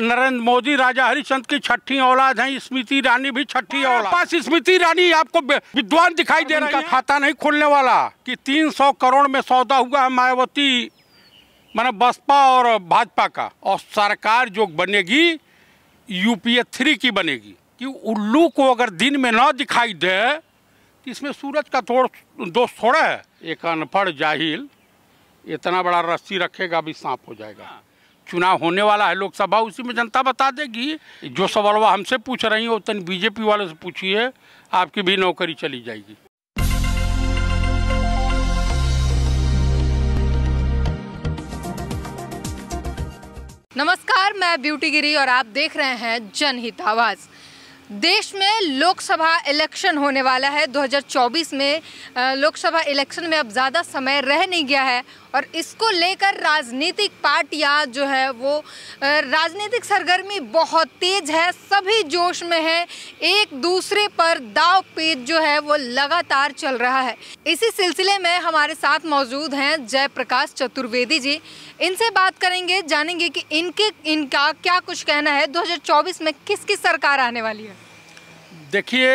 नरेंद्र मोदी राजा हरिचंद की छठी औलाद है स्मृति ईरानी भी छठी औलाद पास स्मृति रानी आपको विद्वान दिखाई दे रहा है खाता नहीं खोलने वाला कि 300 करोड़ में सौदा हुआ है मायावती मैंने बसपा और भाजपा का और सरकार जो बनेगी यूपीए थ्री की बनेगी कि उल्लू को अगर दिन में ना दिखाई दे तो इसमें सूरज का थोड़ दोष थोड़ा है एक अनपढ़ जाहिल इतना बड़ा रस्सी रखेगा भी सांप हो जाएगा हाँ। चुनाव होने वाला है लोकसभा उसी में जनता बता देगी जो सवालवा हमसे पूछ रही है उतनी तो बीजेपी वालों से पूछिए आपकी भी नौकरी चली जाएगी नमस्कार मैं ब्यूटी गिरी और आप देख रहे हैं जनहित आवाज़ देश में लोकसभा इलेक्शन होने वाला है 2024 में लोकसभा इलेक्शन में अब ज़्यादा समय रह नहीं गया है और इसको लेकर राजनीतिक पार्टियां जो है वो राजनीतिक सरगर्मी बहुत तेज़ है सभी जोश में है एक दूसरे पर दाव पेज जो है वो लगातार चल रहा है इसी सिलसिले में हमारे साथ मौजूद हैं जयप्रकाश चतुर्वेदी जी इनसे बात करेंगे जानेंगे कि इनके इनका क्या कुछ कहना है दो में किस किस सरकार आने वाली है देखिए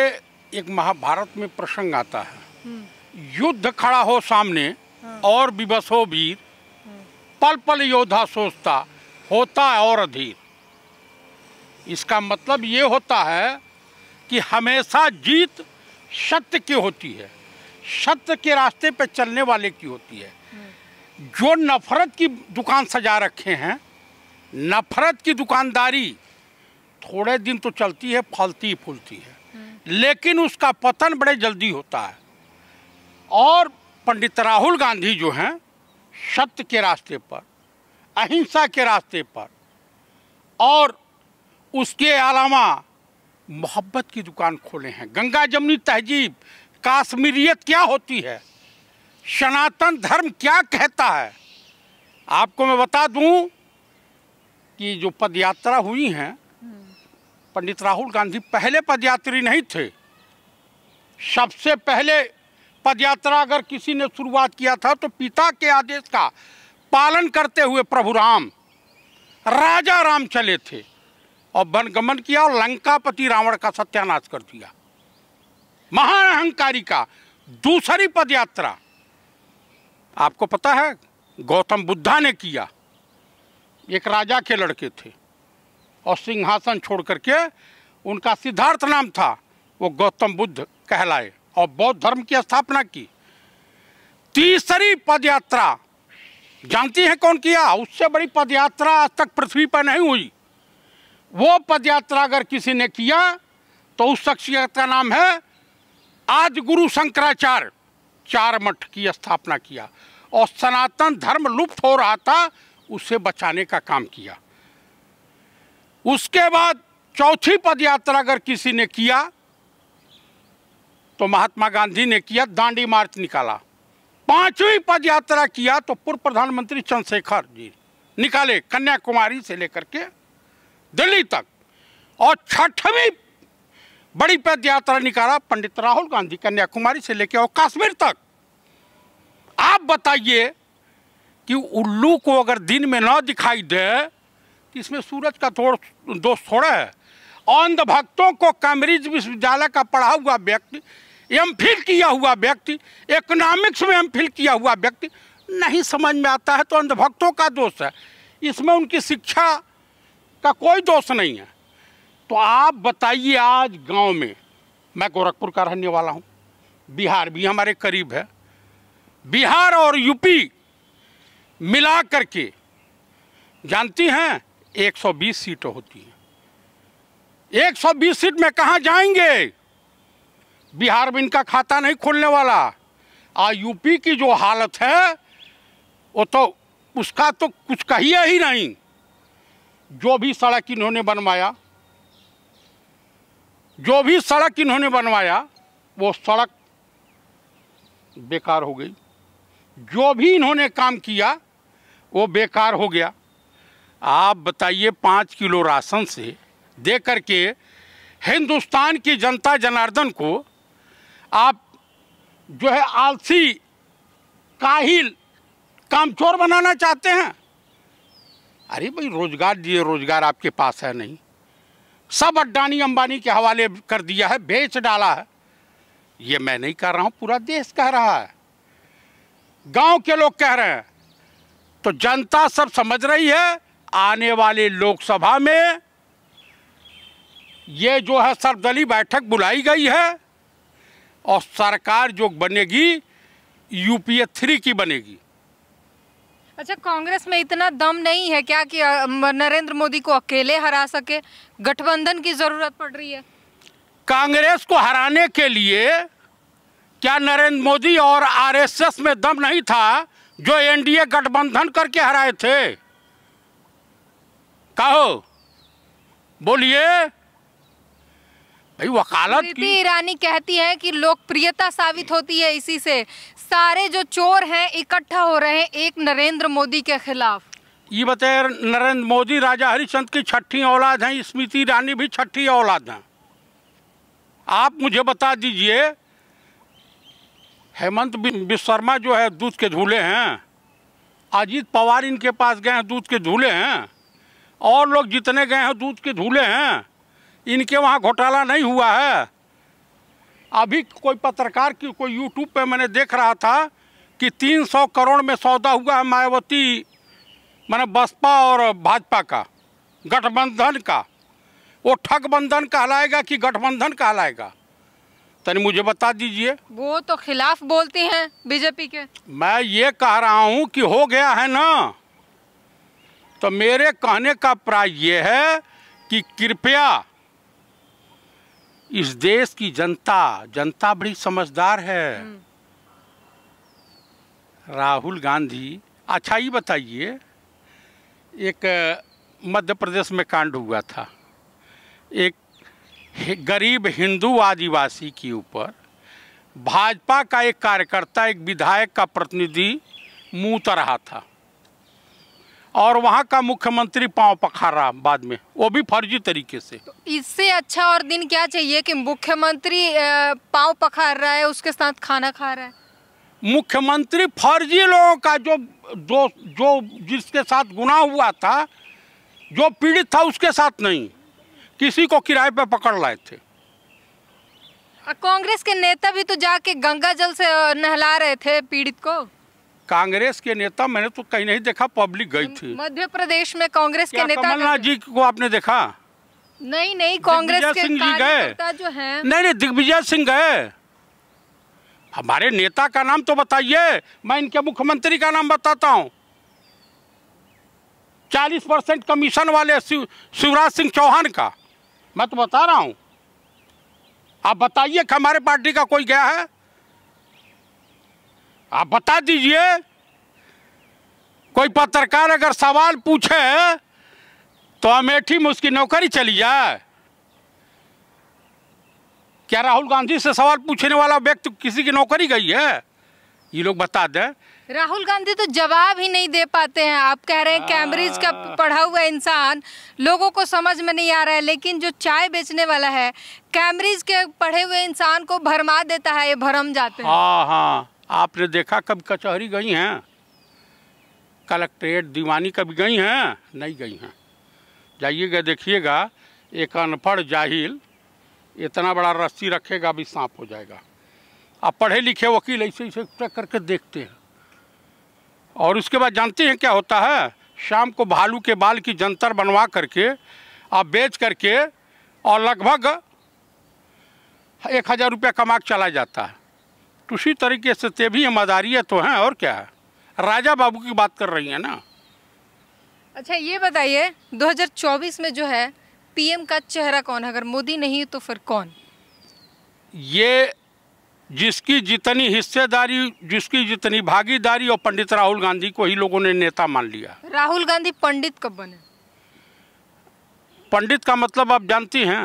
एक महाभारत में प्रसंग आता है हम्म। युद्ध खड़ा हो सामने हाँ। और हो वीर पल पल योद्धा सोचता होता है और अधीर इसका मतलब ये होता है कि हमेशा जीत सत्य की होती है सत्य के रास्ते पर चलने वाले की होती है हम्म। जो नफरत की दुकान सजा रखे हैं नफरत की दुकानदारी थोड़े दिन तो चलती है फलती फूलती है लेकिन उसका पतन बड़े जल्दी होता है और पंडित राहुल गांधी जो हैं सत्य के रास्ते पर अहिंसा के रास्ते पर और उसके अलावा मोहब्बत की दुकान खोले हैं गंगा जमनी तहजीब काश्मीरियत क्या होती है सनातन धर्म क्या कहता है आपको मैं बता दूं कि जो पद यात्रा हुई हैं पंडित राहुल गांधी पहले पदयात्री नहीं थे सबसे पहले पदयात्रा अगर किसी ने शुरुआत किया था तो पिता के आदेश का पालन करते हुए प्रभु राम राजा राम चले थे और वनगमन किया और लंकापति रावण का सत्यानाश कर दिया महान अहंकारी का दूसरी पदयात्रा आपको पता है गौतम बुद्धा ने किया एक राजा के लड़के थे और सिंहासन छोड़ करके उनका सिद्धार्थ नाम था वो गौतम बुद्ध कहलाए और बौद्ध धर्म की स्थापना की तीसरी पद यात्रा जानती हैं कौन किया उससे बड़ी पदयात्रा आज तक पृथ्वी पर नहीं हुई वो पदयात्रा अगर किसी ने किया तो उस शख्सियत का नाम है आज गुरु शंकराचार्य चार मठ की स्थापना किया और सनातन धर्म लुप्त हो रहा था उसे बचाने का काम किया उसके बाद चौथी पदयात्रा अगर किसी ने किया तो महात्मा गांधी ने किया दांडी मार्च निकाला पांचवी पद यात्रा किया तो पूर्व प्रधानमंत्री चंद्रशेखर जी निकाले कन्याकुमारी से लेकर के दिल्ली तक और छठवीं बड़ी पद यात्रा निकाला पंडित राहुल गांधी कन्याकुमारी से लेकर और कश्मीर तक आप बताइए कि उल्लू को अगर दिन में ना दिखाई दे इसमें सूरज का थोड़ दोष थोड़ा है अंध भक्तों को कैम्ब्रिज विश्वविद्यालय का पढ़ा हुआ व्यक्ति एम फिल किया हुआ व्यक्ति इकोनॉमिक्स में एम फिल किया हुआ व्यक्ति नहीं समझ में आता है तो अंधभक्तों का दोष है इसमें उनकी शिक्षा का कोई दोष नहीं है तो आप बताइए आज गांव में मैं गोरखपुर का रहने वाला हूं बिहार भी हमारे करीब है बिहार और यूपी मिला करके जानती हैं 120 सीट होती है 120 सीट में कहाँ जाएंगे बिहार में इनका खाता नहीं खोलने वाला आ यूपी की जो हालत है वो तो उसका तो कुछ कहिए ही नहीं जो भी सड़क इन्होंने बनवाया जो भी सड़क इन्होंने बनवाया वो सड़क बेकार हो गई जो भी इन्होंने काम किया वो बेकार हो गया आप बताइए पाँच किलो राशन से दे करके हिंदुस्तान की जनता जनार्दन को आप जो है आलसी काहिल कामचोर बनाना चाहते हैं अरे भाई रोजगार दिए रोजगार आपके पास है नहीं सब अड्डानी अंबानी के हवाले कर दिया है बेच डाला है ये मैं नहीं कह रहा हूँ पूरा देश कह रहा है गांव के लोग कह रहे हैं तो जनता सब समझ रही है आने वाले लोकसभा में ये जो है सर्वदलीय बैठक बुलाई गई है और सरकार जो बनेगी यूपीए थ्री की बनेगी अच्छा कांग्रेस में इतना दम नहीं है क्या कि नरेंद्र मोदी को अकेले हरा सके गठबंधन की जरूरत पड़ रही है कांग्रेस को हराने के लिए क्या नरेंद्र मोदी और आरएसएस में दम नहीं था जो एनडीए गठबंधन करके हराए थे कहो बोलिए भाई वकालत स्मृति ईरानी कहती है कि लोकप्रियता साबित होती है इसी से सारे जो चोर हैं इकट्ठा हो रहे हैं एक नरेंद्र मोदी के खिलाफ ये बताए नरेंद्र मोदी राजा हरिचंद की छठी औलाद हैं स्मृति ईरानी भी छठी औलाद हैं आप मुझे बता दीजिए हेमंत विश्वर्मा जो है दूध के झूले हैं अजीत पवार इनके पास गए हैं दूध के झूले हैं और लोग जितने गए हैं दूध के धूले हैं इनके वहाँ घोटाला नहीं हुआ है अभी कोई पत्रकार की कोई यूट्यूब पे मैंने देख रहा था कि 300 करोड़ में सौदा हुआ है मायावती मैंने बसपा और भाजपा का गठबंधन का वो ठगबंधन कहलाएगा कि गठबंधन कहलाएगा तनि मुझे बता दीजिए वो तो खिलाफ बोलती हैं बीजेपी के मैं ये कह रहा हूँ कि हो गया है ना तो मेरे कहने का प्राय ये है कि कृपया इस देश की जनता जनता बड़ी समझदार है राहुल गांधी अच्छा ही बताइए एक मध्य प्रदेश में कांड हुआ था एक गरीब हिंदू आदिवासी के ऊपर भाजपा का एक कार्यकर्ता एक विधायक का प्रतिनिधि मुँह रहा था और वहाँ का मुख्यमंत्री पांव पखारा बाद में वो भी फर्जी तरीके से तो इससे अच्छा और दिन क्या चाहिए कि मुख्यमंत्री पांव पखार रहा है उसके साथ खाना खा रहा है मुख्यमंत्री फर्जी लोगों का जो जो जो जिसके साथ गुना हुआ था जो पीड़ित था उसके साथ नहीं किसी को किराए पर पकड़ लाए थे कांग्रेस के नेता भी तो जाके गंगा जल से नहला रहे थे पीड़ित को कांग्रेस के नेता मैंने तो कहीं नहीं देखा पब्लिक गई थी मध्य प्रदेश में कांग्रेस के नेता कमलनाथ जी को आपने देखा नहीं नहीं कांग्रेस के सिंह जी गए जो है नहीं नहीं दिग्विजय सिंह गए हमारे नेता का नाम तो बताइए मैं इनके मुख्यमंत्री का नाम बताता हूँ चालीस परसेंट कमीशन वाले शिवराज सिंह चौहान का मैं तो बता रहा हूँ आप बताइए कि हमारे पार्टी का कोई गया है आप बता दीजिए कोई पत्रकार अगर सवाल पूछे तो अमेठी में उसकी नौकरी चली जाए क्या राहुल गांधी से सवाल पूछने वाला व्यक्ति किसी की नौकरी गई है ये लोग बता दें राहुल गांधी तो जवाब ही नहीं दे पाते हैं आप कह रहे हैं कैम्ब्रिज का हाँ। पढ़ा हुआ इंसान लोगों को समझ में नहीं आ रहा है लेकिन जो चाय बेचने वाला है कैम्ब्रिज के पढ़े हुए इंसान को भरमा देता है ये भरम जाते हैं हाँ हाँ आपने देखा कभी कचहरी गई हैं कलेक्ट्रेट दीवानी कभी गई हैं नहीं गई हैं जाइएगा देखिएगा एक अनपढ़ जाहिल इतना बड़ा रस्सी रखेगा भी सांप हो जाएगा अब पढ़े लिखे वकील ऐसे ऐसे करके देखते हैं और उसके बाद जानते हैं क्या होता है शाम को भालू के बाल की जंतर बनवा करके आप बेच करके और लगभग एक हज़ार रुपया कमा के चला जाता है उसी तरीके से ते भी ईमानदारियाँ तो हैं और क्या है राजा बाबू की बात कर रही है ना अच्छा ये बताइए 2024 में जो है पीएम का चेहरा कौन है अगर मोदी नहीं तो फिर कौन ये जिसकी जितनी हिस्सेदारी जिसकी जितनी भागीदारी और पंडित राहुल गांधी को ही लोगों ने नेता मान लिया राहुल गांधी पंडित कब बने पंडित का मतलब आप जानती हैं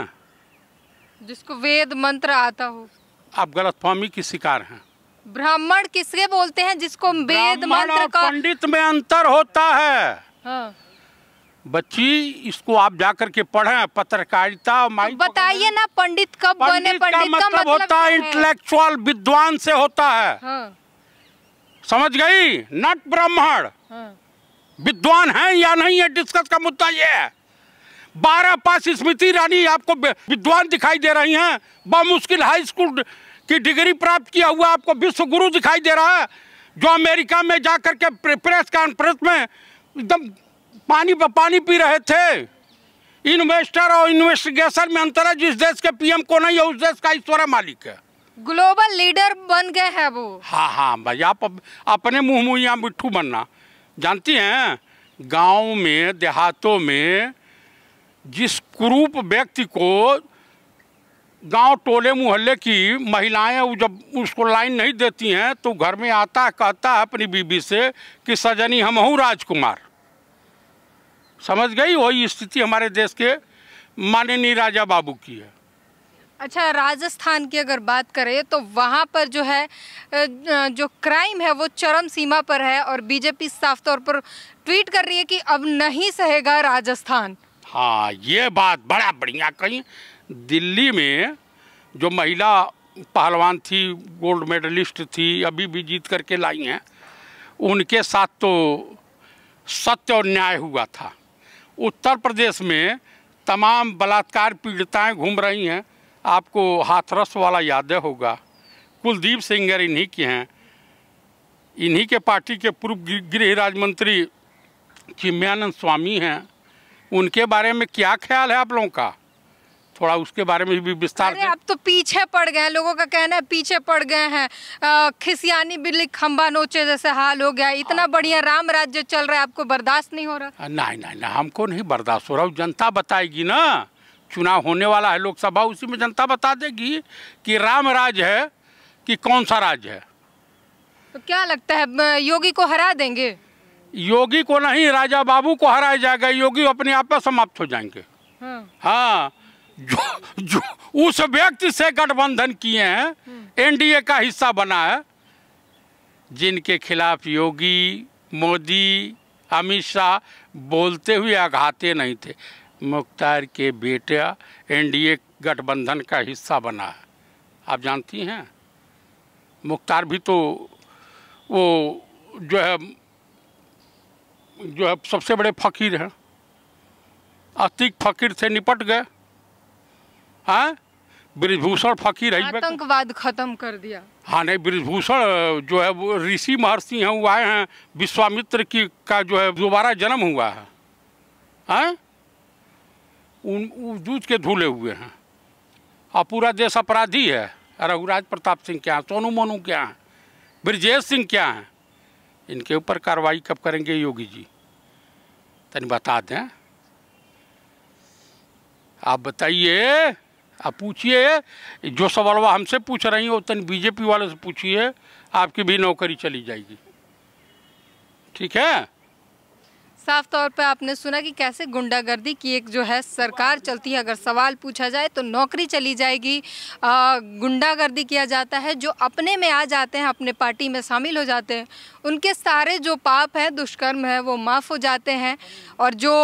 जिसको वेद मंत्र आता हो आप गलत फहमी की शिकार हैं ब्राह्मण किसके बोलते हैं जिसको वेद मंत्र का पंडित में अंतर होता है हाँ। बच्ची इसको आप जाकर के पढ़े पत्रकारिता तो बताइए ना पंडित कब पंडित बने पंडित का मतलब, का मतलब, मतलब होता है इंटेलेक्चुअल विद्वान से होता है हाँ। समझ गई नट ब्राह्मण हाँ। विद्वान है या नहीं है डिस्कस का मुद्दा ये है बारह पास स्मृति रानी आपको विद्वान दिखाई दे रही हैं बामुश्किल हाई स्कूल की डिग्री प्राप्त किया हुआ आपको विश्व गुरु दिखाई दे रहा है जो अमेरिका में जा कर के प्रेस कॉन्फ्रेंस में एकदम पानी पानी पी रहे थे इन्वेस्टर और इन्वेस्टिगेशन में अंतर है जिस देश के पीएम को नहीं है उस देश का ईश्वर मालिक है ग्लोबल लीडर बन गए हैं वो हाँ हाँ भाई आप अपने मुँह मुँह यहाँ मिट्ठू बनना जानती हैं गांव में देहातों में जिस कुरूप व्यक्ति को गांव टोले मोहल्ले की महिलाएं वो जब उसको लाइन नहीं देती हैं तो घर में आता है कहता है अपनी बीबी से कि सजनी हम हूँ राजकुमार समझ गई वही स्थिति हमारे देश के माननीय राजा बाबू की है अच्छा राजस्थान की अगर बात करें तो वहाँ पर जो है जो क्राइम है वो चरम सीमा पर है और बीजेपी साफ तौर पर ट्वीट कर रही है कि अब नहीं सहेगा राजस्थान हाँ ये बात बड़ा बढ़िया कहीं दिल्ली में जो महिला पहलवान थी गोल्ड मेडलिस्ट थी अभी भी जीत करके लाई हैं उनके साथ तो सत्य और न्याय हुआ था उत्तर प्रदेश में तमाम बलात्कार पीड़िताएं घूम रही हैं आपको हाथरस वाला याद होगा कुलदीप सिंगर इन्हीं के हैं इन्हीं के पार्टी के पूर्व गृह राज्य मंत्री चिम्यानंद स्वामी हैं उनके बारे में क्या ख्याल है आप लोगों का थोड़ा उसके बारे में भी विस्तार अरे अब तो पीछे पड़ गए हैं लोगों का कहना है पीछे पड़ गए हैं खिसियानी बिल्ली खम्बा नोचे जैसे हाल हो गया इतना हाँ। बढ़िया राम राज्य चल रहा है आपको बर्दाश्त नहीं हो रहा नहीं नहीं ना हमको नहीं बर्दाश्त हो रहा जनता बताएगी ना चुनाव होने वाला है लोकसभा उसी में जनता बता देगी कि राम राज है कि कौन सा राज्य है तो क्या लगता है योगी को हरा देंगे योगी को नहीं राजा बाबू को हराया जाएगा योगी अपने आप में समाप्त हो जाएंगे हाँ।, हाँ जो जो उस व्यक्ति से गठबंधन किए हैं एनडीए का हिस्सा बना है जिनके खिलाफ योगी मोदी अमित शाह बोलते हुए आघाते नहीं थे मुख्तार के बेटा एनडीए गठबंधन का हिस्सा बना है आप जानती हैं मुख्तार भी तो वो जो है जो है सबसे बड़े फकीर हैं आस्तिक फकीर से निपट गए हैं हाँ? ब्रिजभूषण फकीर है तो। आतंकवाद खत्म कर दिया हाँ नहीं ब्रिजभूषण जो है वो ऋषि महर्षि हैं वो आए हैं विश्वामित्र की का जो है दोबारा जन्म हुआ है हैं हाँ? उन दूध के धूले हुए हैं और पूरा देश अपराधी है रघुराज प्रताप सिंह क्या हैं सोनू मोनू क्या हैं ब्रजेश सिंह क्या हैं इनके ऊपर कार्रवाई कब करेंगे योगी जी तन बता दें आप बताइए आप पूछिए जो सवालवा हमसे पूछ रही हो तन बीजेपी वालों से पूछिए आपकी भी नौकरी चली जाएगी ठीक है साफ तौर पर आपने सुना कि कैसे गुंडागर्दी की एक जो है सरकार चलती है अगर सवाल पूछा जाए तो नौकरी चली जाएगी गुंडागर्दी किया जाता है जो अपने में आ जाते हैं अपने पार्टी में शामिल हो जाते हैं उनके सारे जो पाप हैं दुष्कर्म है वो माफ़ हो जाते हैं और जो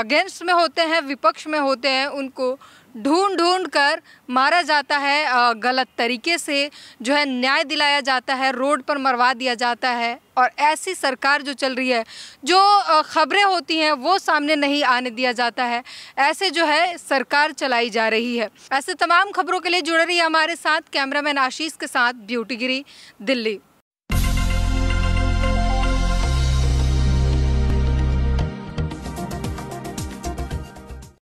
अगेंस्ट में होते हैं विपक्ष में होते हैं उनको ढूंढ ढूंढ कर मारा जाता है गलत तरीके से जो है न्याय दिलाया जाता है रोड पर मरवा दिया जाता है और ऐसी सरकार जो चल रही है जो खबरें होती हैं वो सामने नहीं आने दिया जाता है ऐसे जो है सरकार चलाई जा रही है ऐसे तमाम खबरों के लिए जुड़ रही है हमारे साथ कैमरामैन आशीष के साथ ब्यूटीगिरी दिल्ली